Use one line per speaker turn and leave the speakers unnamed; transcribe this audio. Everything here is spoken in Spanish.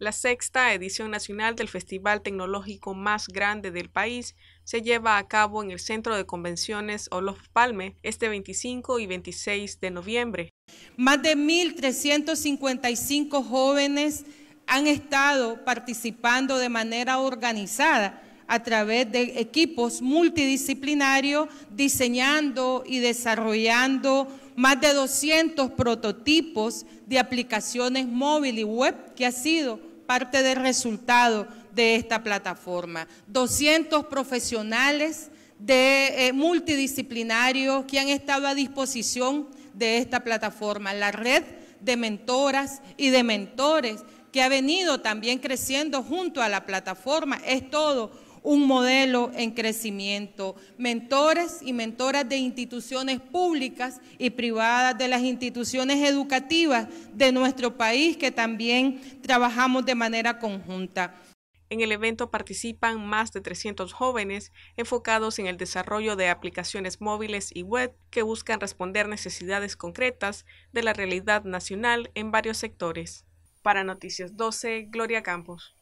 La sexta edición nacional del festival tecnológico más grande del país se lleva a cabo en el Centro de Convenciones Olof Palme este 25 y 26 de noviembre.
Más de 1.355 jóvenes han estado participando de manera organizada a través de equipos multidisciplinarios, diseñando y desarrollando más de 200 prototipos de aplicaciones móvil y web que ha sido parte del resultado de esta plataforma. 200 profesionales de, eh, multidisciplinarios que han estado a disposición de esta plataforma, la red de mentoras y de mentores que ha venido también creciendo junto a la plataforma. Es todo un modelo en crecimiento, mentores y mentoras de instituciones públicas y privadas, de las instituciones educativas de nuestro país que también trabajamos de manera conjunta.
En el evento participan más de 300 jóvenes enfocados en el desarrollo de aplicaciones móviles y web que buscan responder necesidades concretas de la realidad nacional en varios sectores. Para Noticias 12, Gloria Campos.